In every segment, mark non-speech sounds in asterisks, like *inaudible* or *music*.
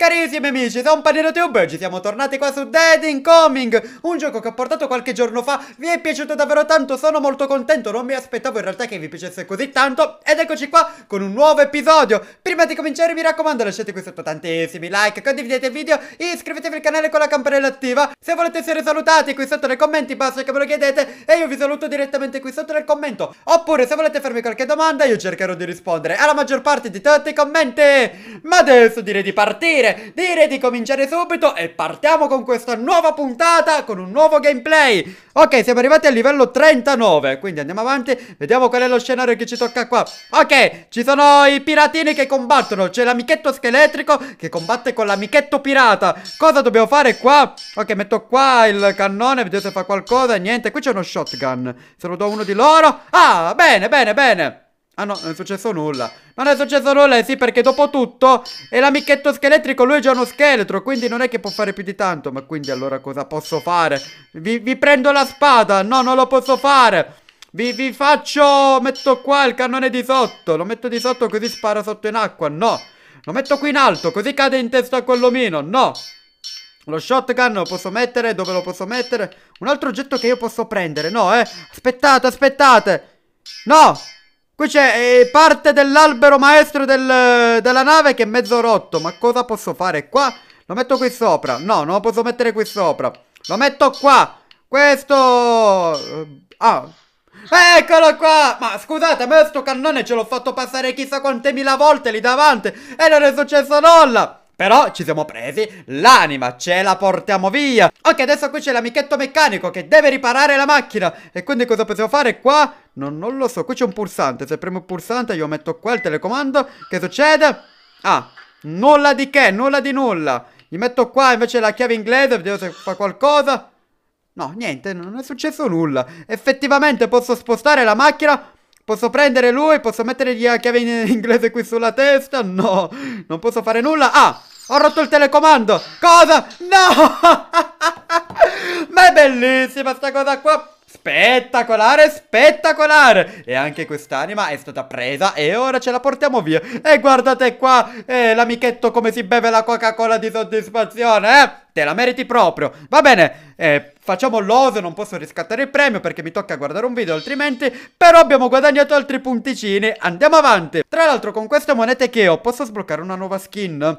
Carissimi amici, sono un panino oggi siamo tornati qua su Dead Incoming, un gioco che ho portato qualche giorno fa, vi è piaciuto davvero tanto, sono molto contento, non mi aspettavo in realtà che vi piacesse così tanto, ed eccoci qua con un nuovo episodio. Prima di cominciare mi raccomando lasciate qui sotto tantissimi like, condividete il video, iscrivetevi al canale con la campanella attiva, se volete essere salutati qui sotto nei commenti basta che me lo chiedete e io vi saluto direttamente qui sotto nel commento, oppure se volete farmi qualche domanda io cercherò di rispondere alla maggior parte di tutti i commenti, ma adesso direi di partire! dire, dire di cominciare subito e partiamo con questa nuova puntata, con un nuovo gameplay. Ok, siamo arrivati al livello 39, quindi andiamo avanti, vediamo qual è lo scenario che ci tocca qua. Ok, ci sono i piratini che combattono, c'è l'amichetto scheletrico che combatte con l'amichetto pirata. Cosa dobbiamo fare qua? Ok, metto qua il cannone, vedete se fa qualcosa, niente, qui c'è uno shotgun. Se lo do uno di loro... Ah, bene, bene, bene. Ah no, non è successo nulla. Non è successo nulla, eh sì, perché dopo tutto è l'amichetto scheletrico, lui è già uno scheletro, quindi non è che può fare più di tanto. Ma quindi allora cosa posso fare? Vi, vi prendo la spada, no, non lo posso fare. Vi, vi, faccio... metto qua il cannone di sotto, lo metto di sotto così spara sotto in acqua, no. Lo metto qui in alto, così cade in testa a quell'omino, no. Lo shotgun lo posso mettere, dove lo posso mettere? Un altro oggetto che io posso prendere, no, eh. Aspettate, aspettate. No, Qui c'è eh, parte dell'albero maestro del, della nave che è mezzo rotto. Ma cosa posso fare qua? Lo metto qui sopra. No, non lo posso mettere qui sopra. Lo metto qua. Questo... Eh, ah. Eccolo qua! Ma scusate, ma questo cannone ce l'ho fatto passare chissà quante mila volte lì davanti e non è successo nulla! Però ci siamo presi l'anima, ce la portiamo via. Ok, adesso qui c'è l'amichetto meccanico che deve riparare la macchina. E quindi cosa possiamo fare qua? Non, non lo so, qui c'è un pulsante. Se premo il pulsante io metto qua il telecomando. Che succede? Ah, nulla di che, nulla di nulla. Gli metto qua invece la chiave inglese, vediamo se fa qualcosa. No, niente, non è successo nulla. Effettivamente posso spostare la macchina Posso prendere lui? Posso mettere la chiave in inglese qui sulla testa? No, non posso fare nulla. Ah, ho rotto il telecomando! Cosa? No! *laughs* Ma è bellissima sta cosa qua! Spettacolare, spettacolare! E anche quest'anima è stata presa e ora ce la portiamo via. E guardate qua, eh, l'amichetto come si beve la Coca-Cola di soddisfazione, eh? Te la meriti proprio. Va bene, eh, facciamo l'oso, non posso riscattare il premio perché mi tocca guardare un video altrimenti, però abbiamo guadagnato altri punticini. Andiamo avanti. Tra l'altro con queste monete che ho posso sbloccare una nuova skin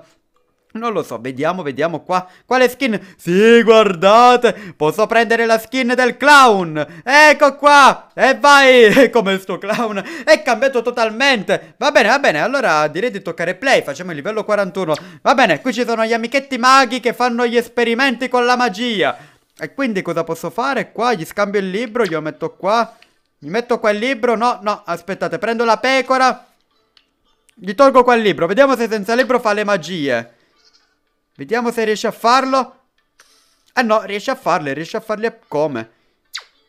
non lo so, vediamo, vediamo qua. Quale skin? Sì, guardate! Posso prendere la skin del clown! Ecco qua! E vai! *laughs* Come sto clown è cambiato totalmente! Va bene, va bene, allora direi di toccare play, facciamo il livello 41. Va bene, qui ci sono gli amichetti maghi che fanno gli esperimenti con la magia. E quindi cosa posso fare? Qua gli scambio il libro, glielo metto qua. Mi metto qua il libro, no, no, aspettate, prendo la pecora. Gli tolgo qua il libro, vediamo se senza libro fa le magie. Vediamo se riesce a farlo. Ah no, riesce a farle, riesce a farle come?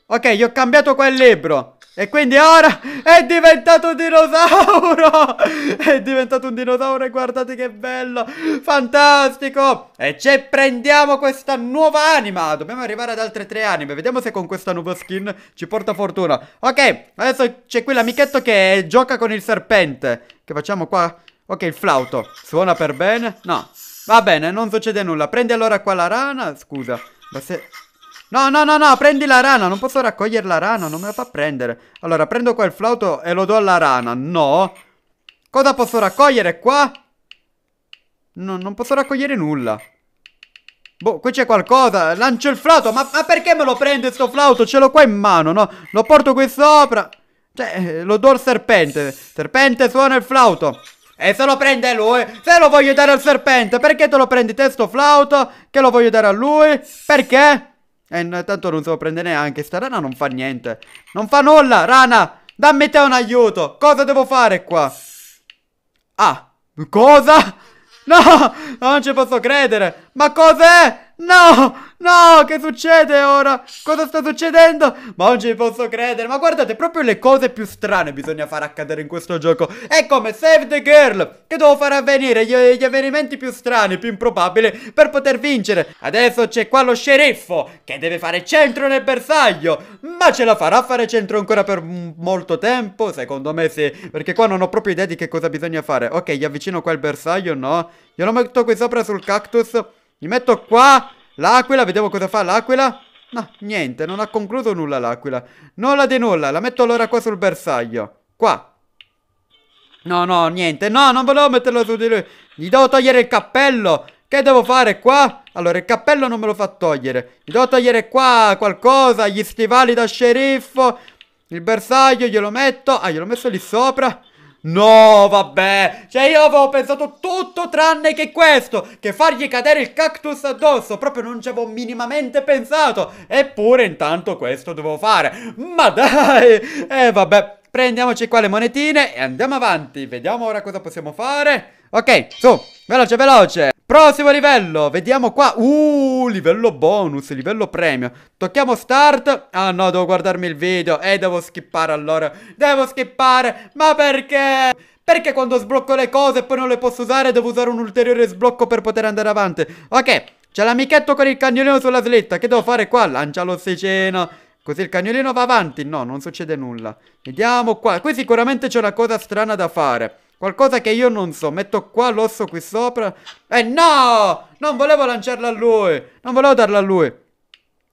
Ok, io ho cambiato quel libro. E quindi ora è diventato un dinosauro! *laughs* È diventato un dinosauro e guardate che bello! Fantastico! E ci prendiamo questa nuova anima! Dobbiamo arrivare ad altre tre anime. Vediamo se con questa nuova skin ci porta fortuna. Ok, adesso c'è qui l'amichetto che gioca con il serpente. Che facciamo qua? Ok, il flauto. Suona per bene? No. Va bene, non succede nulla. Prendi allora qua la rana. Scusa. Se... No, no, no, no, prendi la rana. Non posso raccogliere la rana, non me la fa prendere. Allora, prendo qua il flauto e lo do alla rana. No. Cosa posso raccogliere qua? No, non posso raccogliere nulla. Boh, qui c'è qualcosa. Lancio il flauto. Ma, ma, perché me lo prende sto flauto? Ce l'ho qua in mano, no? Lo porto qui sopra. Cioè, eh, lo do al serpente. Serpente, suona il flauto. E se lo prende lui? Se lo voglio dare al serpente, perché te lo prendi testo flauto? Che lo voglio dare a lui? Perché? E eh, tanto non se lo prende neanche, sta rana non fa niente. Non fa nulla, rana! Dammi te un aiuto! Cosa devo fare qua? Ah! Cosa? *laughs* No! Non ci posso credere! Ma cos'è? No! No! Che succede ora? Cosa sta succedendo? Ma non ci posso credere. Ma guardate, proprio le cose più strane bisogna far accadere in questo gioco. È come Save the Girl, che devo far avvenire gli, gli avvenimenti più strani, più improbabili, per poter vincere. Adesso c'è qua lo sceriffo, che deve fare centro nel bersaglio. Ma ce la farà a fare centro ancora per molto tempo? Secondo me sì, perché qua non ho proprio idea di che cosa bisogna fare. Ok, gli avvicino qua il bersaglio, no? Glielo metto qui sopra sul cactus. Mi metto qua. L'aquila, vediamo cosa fa l'aquila. No, niente, non ha concluso nulla l'aquila. Nulla di nulla, la metto allora qua sul bersaglio. Qua. No, no, niente. No, non volevo metterlo su di lui. Gli devo togliere il cappello. Che devo fare qua? Allora, il cappello non me lo fa togliere. Gli devo togliere qua qualcosa. Gli stivali da sceriffo. Il bersaglio glielo metto. Ah, gliel'ho messo lì sopra. No, vabbè. Cioè, io avevo pensato tutto tranne che questo. Che fargli cadere il cactus addosso. Proprio non ci avevo minimamente pensato. Eppure, intanto, questo dovevo fare. Ma dai. E eh, vabbè. Prendiamoci qua le monetine e andiamo avanti. Vediamo ora cosa possiamo fare. Ok, su, veloce, veloce. Prossimo livello, vediamo qua. Uh, livello bonus, livello premio. Tocchiamo start. Ah no, devo guardarmi il video. E eh, devo skippare allora. Devo skippare. Ma perché? Perché quando sblocco le cose e poi non le posso usare, devo usare un ulteriore sblocco per poter andare avanti. Ok, c'è l'amichetto con il cagnolino sulla slitta. Che devo fare qua? Lancia l'ossigeno Così il cagnolino va avanti. No, non succede nulla. Vediamo qua. Qui sicuramente c'è una cosa strana da fare. Qualcosa che io non so. Metto qua l'osso qui sopra. Eh no! Non volevo lanciarla a lui. Non volevo darla a lui.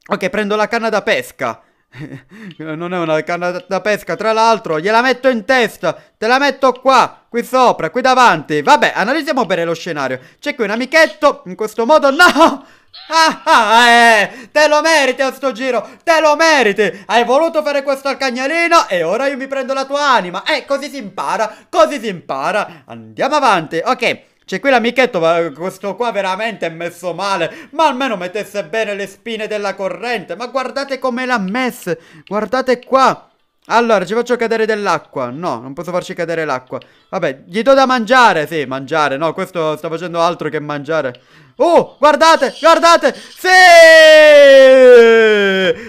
Ok, prendo la canna da pesca. *laughs* non è una canna da pesca, tra l'altro, gliela metto in testa, te la metto qua, qui sopra, qui davanti. Vabbè, analizziamo bene lo scenario. C'è qui un amichetto, in questo modo no! *laughs* Ah, ah, eh, te lo meriti a sto giro, te lo meriti Hai voluto fare questo al cagnalino e ora io mi prendo la tua anima Eh, così si impara, così si impara Andiamo avanti, ok cioè, quell'amichetto, questo qua veramente è messo male. Ma almeno mettesse bene le spine della corrente. Ma guardate come l'ha messa. Guardate qua. Allora, ci faccio cadere dell'acqua. No, non posso farci cadere l'acqua. Vabbè, gli do da mangiare. Sì, mangiare. No, questo sta facendo altro che mangiare. Oh, guardate, guardate. Sì!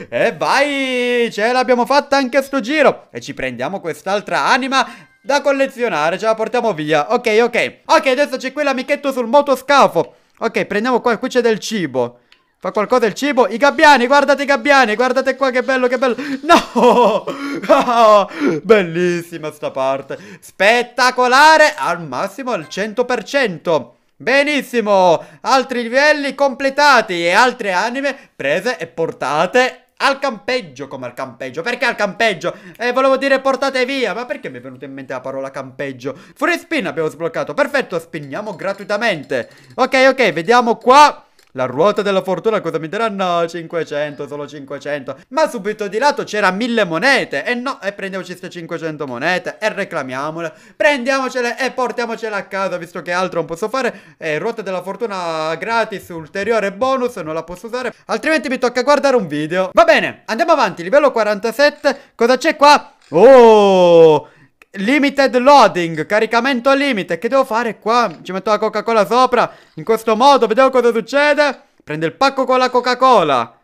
E vai! Ce l'abbiamo fatta anche sto giro. E ci prendiamo quest'altra anima da collezionare, ce la portiamo via. Ok, ok. Ok, adesso c'è quell'amichetto sul motoscafo. Ok, prendiamo qua, qui c'è del cibo. Fa qualcosa il cibo? I gabbiani, guardate i gabbiani, guardate qua che bello, che bello. No! *laughs* bellissima sta parte. Spettacolare al massimo al 100%. Benissimo, altri livelli completati e altre anime prese e portate al campeggio, come al campeggio? Perché al campeggio? Eh, volevo dire portate via, ma perché mi è venuta in mente la parola campeggio? Free spin abbiamo sbloccato, perfetto, spinniamo gratuitamente. Ok, ok, vediamo qua. La ruota della fortuna cosa mi darà? No, 500, solo 500. Ma subito di lato c'era 1000 monete. E no, e prendiamoci queste 500 monete e reclamiamole. Prendiamocele e portiamocele a casa, visto che altro non posso fare. E ruota della fortuna gratis, ulteriore bonus, non la posso usare. Altrimenti mi tocca guardare un video. Va bene, andiamo avanti, livello 47. Cosa c'è qua? Oh! Limited loading, caricamento al limite Che devo fare qua? Ci metto la coca cola sopra In questo modo, vediamo cosa succede Prende il pacco con la coca cola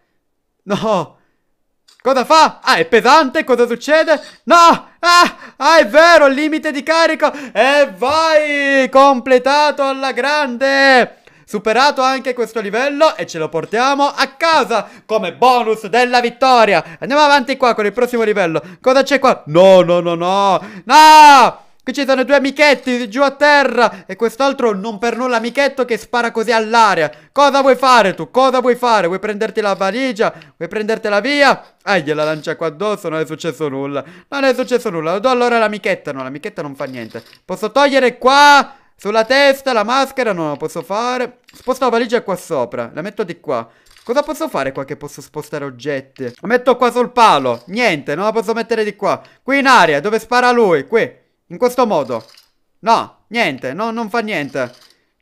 No Cosa fa? Ah, è pesante, cosa succede? No! Ah, ah, è vero, limite di carico E vai, completato alla grande superato anche questo livello e ce lo portiamo a casa come bonus della vittoria. Andiamo avanti qua con il prossimo livello. Cosa c'è qua? No, no, no, no. No! Qui ci sono due amichetti giù a terra e quest'altro non per nulla amichetto che spara così all'aria. Cosa vuoi fare tu? Cosa vuoi fare? Vuoi prenderti la valigia? Vuoi prendertela via? Ah, gliela lancia qua addosso, non è successo nulla. Non è successo nulla, lo do allora all'amichetta. No, l'amichetta non fa niente. Posso togliere qua... Sulla testa la maschera non la posso fare. Sposto la valigia qua sopra. La metto di qua. Cosa posso fare qua che posso spostare oggetti? La metto qua sul palo. Niente, non la posso mettere di qua. Qui in aria, dove spara lui. Qui. In questo modo. No, niente, no, non fa niente.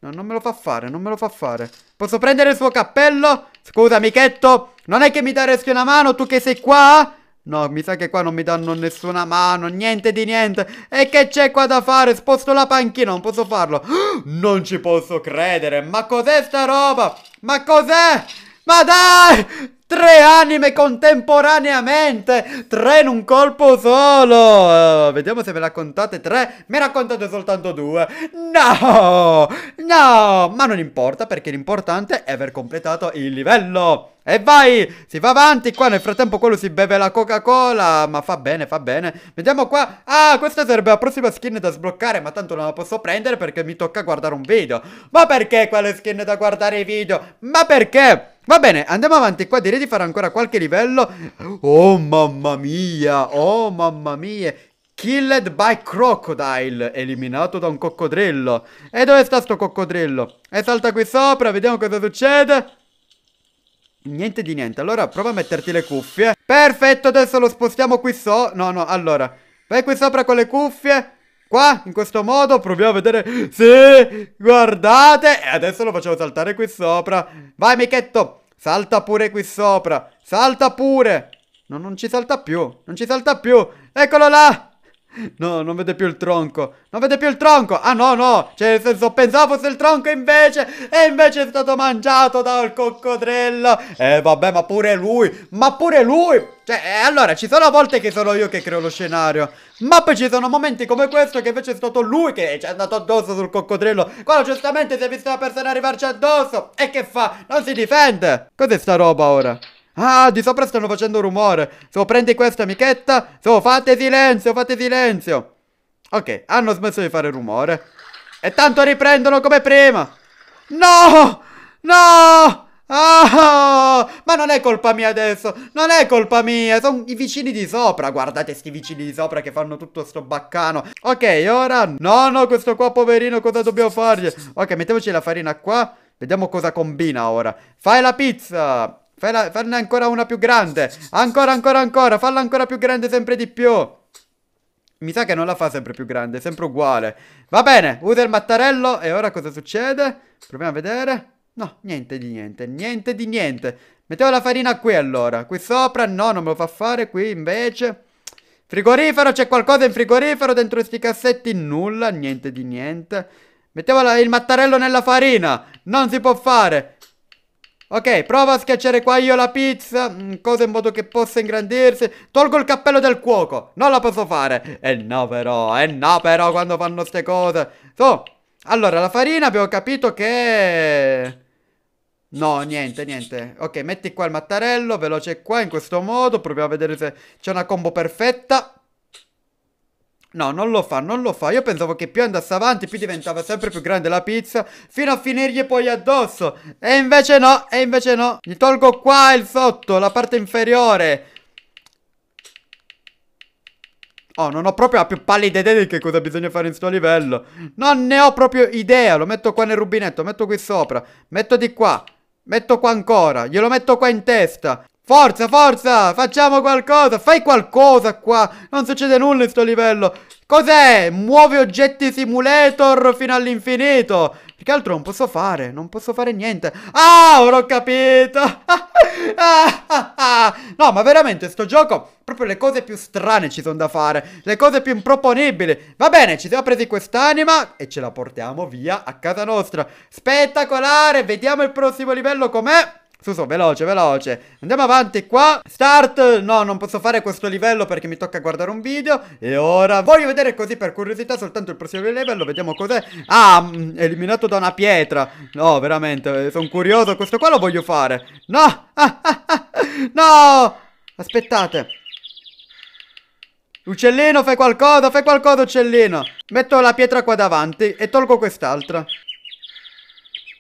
No, non me lo fa fare, non me lo fa fare. Posso prendere il suo cappello? Scusa, amichetto. Non è che mi daresti una mano, tu che sei qua? No, mi sa che qua non mi danno nessuna mano, niente di niente. E che c'è qua da fare? Sposto la panchina, non posso farlo. *gasps* Non ci posso credere, ma cos'è sta roba? Ma cos'è? Ma dai! Tre anime contemporaneamente! Tre in un colpo solo! Uh, vediamo se ve la contate tre. Me contate soltanto due. No! No! Ma non importa perché l'importante è aver completato il livello. E vai! Si va avanti qua, nel frattempo quello si beve la Coca-Cola, ma fa bene, fa bene. Vediamo qua. Ah, questa sarebbe la prossima skin da sbloccare, ma tanto non la posso prendere perché mi tocca guardare un video. Ma perché quale skin da guardare i video? Ma perché? Va bene, andiamo avanti qua, direi di fare ancora qualche livello. Oh mamma mia, oh mamma mia. Killed by crocodile, eliminato da un coccodrillo. E dove sta sto coccodrillo? E salta qui sopra, vediamo cosa succede. Niente di niente, allora prova a metterti le cuffie. Perfetto, adesso lo spostiamo qui sopra. No, no, allora. Vai qui sopra con le cuffie. Qua, in questo modo, proviamo a vedere Sì, Guardate! E adesso lo facciamo saltare qui sopra. Vai, Michetto! Salta pure qui sopra! Salta pure! No, non ci salta più! Non ci salta più! Eccolo là! No, non vede più il tronco. Non vede più il tronco. Ah, no, no. Cioè, nel senso, pensavo fosse il tronco invece. E invece è stato mangiato dal coccodrillo. E eh, vabbè, ma pure lui. Ma pure lui. Cioè, eh, allora, ci sono volte che sono io che creo lo scenario. Ma poi ci sono momenti come questo che invece è stato lui che ci è andato addosso sul coccodrillo. Quando giustamente si è visto una persona arrivarci addosso. E che fa? Non si difende. Cos'è sta roba ora? Ah, di sopra stanno facendo rumore. So, prendi questa amichetta. So, fate silenzio, fate silenzio. Ok, hanno smesso di fare rumore. E tanto riprendono come prima. No! No! Ah! Ma non è colpa mia adesso, non è colpa mia, sono i vicini di sopra, guardate sti vicini di sopra che fanno tutto sto baccano Ok, ora, no no, questo qua poverino cosa dobbiamo fargli? Ok, mettiamoci la farina qua, vediamo cosa combina ora Fai la pizza! Fai farne ancora una più grande. Ancora, ancora, ancora. Falla ancora più grande sempre di più. Mi sa che non la fa sempre più grande, è sempre uguale. Va bene, usa il mattarello. E ora cosa succede? Proviamo a vedere. No, niente di niente, niente di niente. Mettiamo la farina qui allora. Qui sopra, no, non me lo fa fare. Qui invece... Frigorifero, c'è qualcosa in frigorifero dentro questi cassetti? Nulla, niente di niente. Mettiamo il mattarello nella farina. Non si può fare. Ok, prova a schiacciare qua io la pizza, mm, cosa in modo che possa ingrandirsi. Tolgo il cappello del cuoco, non la posso fare. E eh no però, e eh no però quando fanno queste cose. So, allora la farina abbiamo capito che... No, niente, niente. Ok, metti qua il mattarello, veloce qua in questo modo, proviamo a vedere se c'è una combo perfetta. No, non lo fa, non lo fa. Io pensavo che più andasse avanti, più diventava sempre più grande la pizza, fino a finirgli poi addosso. E invece no, e invece no. Gli tolgo qua il sotto, la parte inferiore. Oh, non ho proprio la più pallida idea di che cosa bisogna fare in sto livello. Non ne ho proprio idea. Lo metto qua nel rubinetto, metto qui sopra, metto di qua. Metto qua ancora, glielo metto qua in testa Forza, forza! Facciamo qualcosa! Fai qualcosa qua! Non succede nulla in sto livello! Cos'è? Muovi oggetti simulator fino all'infinito! Perché altro non posso fare? Non posso fare niente! Ah, ora ho capito! *laughs* no, ma veramente, sto gioco... Proprio le cose più strane ci sono da fare. Le cose più improponibili. Va bene, ci siamo presi quest'anima e ce la portiamo via a casa nostra. Spettacolare! Vediamo il prossimo livello com'è. Su, su, veloce, veloce. Andiamo avanti qua. Start. No, non posso fare questo livello perché mi tocca guardare un video. E ora voglio vedere così per curiosità soltanto il prossimo livello. Vediamo cos'è. Ah, mm, eliminato da una pietra. No, veramente, eh, sono curioso. Questo qua lo voglio fare. No. Ah, ah, ah. No. Aspettate. Uccellino, fai qualcosa, fai qualcosa, uccellino. Metto la pietra qua davanti e tolgo quest'altra.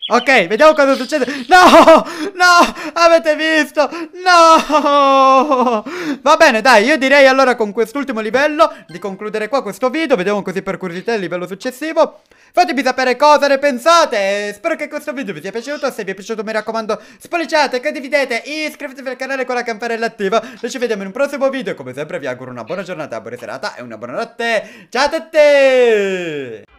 Ok, vediamo cosa succede. No! No! Avete visto? No! Va bene, dai, io direi allora con quest'ultimo livello di concludere qua questo video. Vediamo così per curiosità il livello successivo. Fatemi sapere cosa ne pensate. Spero che questo video vi sia piaciuto. Se vi è piaciuto mi raccomando, spolliciate, condividete, iscrivetevi al canale con la campanella attiva. Noi ci vediamo in un prossimo video. Come sempre vi auguro una buona giornata, buona serata e una buona notte. Ciao a tutti!